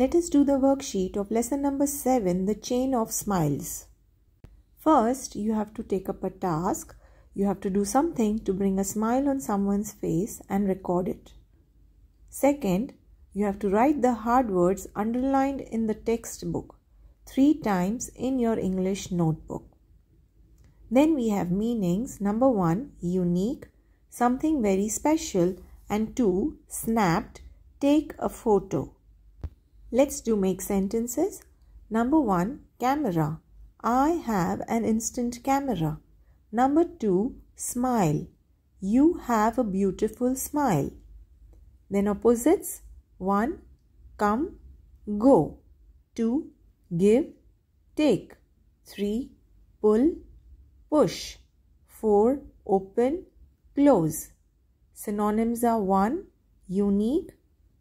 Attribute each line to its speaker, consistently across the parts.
Speaker 1: Let us do the worksheet of lesson number 7, the chain of smiles. First, you have to take up a task. You have to do something to bring a smile on someone's face and record it. Second, you have to write the hard words underlined in the textbook three times in your English notebook. Then we have meanings number one, unique, something very special, and two, snapped, take a photo. Let's do make sentences. Number 1. Camera. I have an instant camera. Number 2. Smile. You have a beautiful smile. Then opposites. 1. Come. Go. 2. Give. Take. 3. Pull. Push. 4. Open. Close. Synonyms are 1. Unique.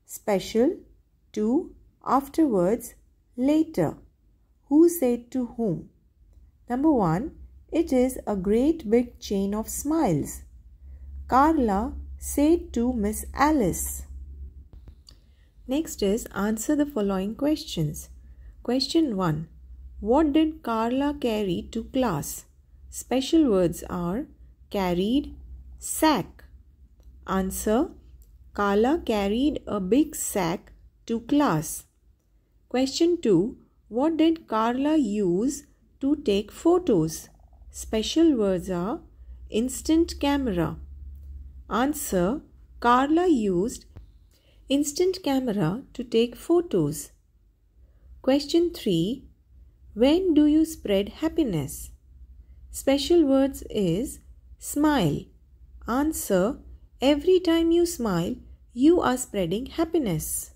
Speaker 1: Special. 2 afterwards, later. Who said to whom? Number one, it is a great big chain of smiles. Carla said to Miss Alice. Next is answer the following questions. Question 1. What did Carla carry to class? Special words are carried, sack. Answer. Carla carried a big sack to class. Question 2. What did Carla use to take photos? Special words are instant camera. Answer. Carla used instant camera to take photos. Question 3. When do you spread happiness? Special words is smile. Answer. Every time you smile, you are spreading happiness.